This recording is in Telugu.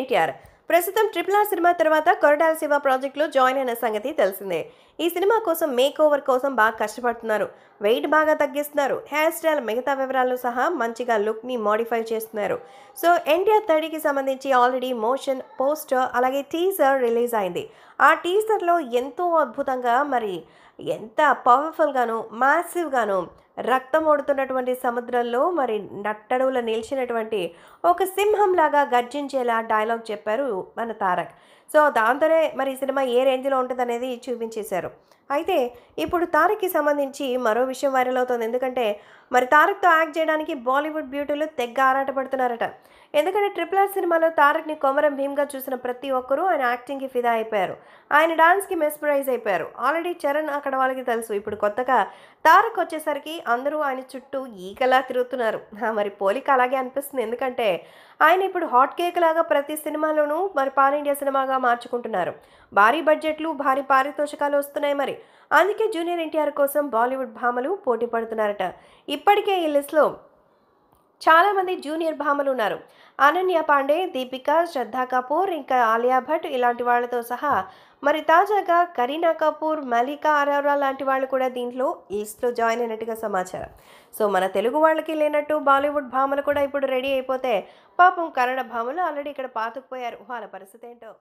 ఎన్టీఆర్ ప్రస్తుతం ట్రిపుల్ ఆర్ సినిమా తర్వాత కొరటాల శివ ప్రాజెక్టులో జాయిన్ అయిన సంగతి తెలిసిందే ఈ సినిమా కోసం మేక్ ఓవర్ కోసం బాగా కష్టపడుతున్నారు వెయిట్ బాగా తగ్గిస్తున్నారు హెయిర్ స్టైల్ మిగతా వివరాలు సహా మంచిగా లుక్ని మోడిఫై చేస్తున్నారు సో ఎన్టీఆర్ థర్టీకి సంబంధించి ఆల్రెడీ మోషన్ పోస్టర్ అలాగే టీజర్ రిలీజ్ అయింది ఆ టీజర్లో ఎంతో అద్భుతంగా మరి ఎంత పవర్ఫుల్గాను మ్యాసివ్గాను రక్తం ఓడుతున్నటువంటి సముద్రంలో మరి నట్టడువుల నిలిచినటువంటి ఒక సింహంలాగా గర్జించేలా డైలాగ్ చెప్పారు మన తారక్ సో దాంతోనే మరి సినిమా ఏ రేంజ్లో ఉంటుందనేది చూపించేశారు అయితే ఇప్పుడు తారక్కి సంబంధించి మరో విషయం వైరల్ అవుతుంది ఎందుకంటే మరి తారక్తో యాక్ట్ చేయడానికి బాలీవుడ్ బ్యూటీలు తెగ్గ ఆరాటపడుతున్నారట ఎందుకంటే ట్రిపుల్ ఆర్ సినిమాలో తారక్ని కొమరం భీమ్గా చూసిన ప్రతి ఒక్కరూ ఆయన యాక్టింగ్కి ఫిదా అయిపోయారు ఆయన డాన్స్కి మెస్పరైజ్ అయిపోయారు ఆల్రెడీ చరణ్ అక్కడ వాళ్ళకి తెలుసు ఇప్పుడు కొత్తగా తారక్ వచ్చేసరికి అందరూ ఆయన చుట్టూ ఈకలా తిరుగుతున్నారు మరి పోలిక అలాగే అనిపిస్తుంది ఎందుకంటే ఆయన ఇప్పుడు హాట్ కేక్ లాగా ప్రతి సినిమాలోనూ మరి పాన్ ఇండియా సినిమాగా మార్చుకుంటున్నారు భారీ బడ్జెట్లు భారీ పారితోషికాలు వస్తున్నాయి మరి అందుకే జూనియర్ ఎన్టీఆర్ కోసం బాలీవుడ్ భామలు పోటీ పడుతున్నారట ఇప్పటికే ఈ లిస్ట్లో చాలామంది జూనియర్ భామలు ఉన్నారు అనన్య పాండే దీపిక శ్రద్ధా కపూర్ ఇంకా ఆలియా భట్ ఇలాంటి వాళ్ళతో సహా మరి తాజాగా కరీనా కపూర్ మలికా అరోరా లాంటి వాళ్ళు కూడా దీంట్లో ఈస్ట్లో జాయిన్ అయినట్టుగా సమాచారం సో మన తెలుగు వాళ్ళకి లేనట్టు బాలీవుడ్ భామలు కూడా ఇప్పుడు రెడీ అయిపోతే పాపం కన్నడ భామలు ఆల్రెడీ ఇక్కడ పాతుకుపోయారు వాళ్ళ పరిస్థితి ఏంటో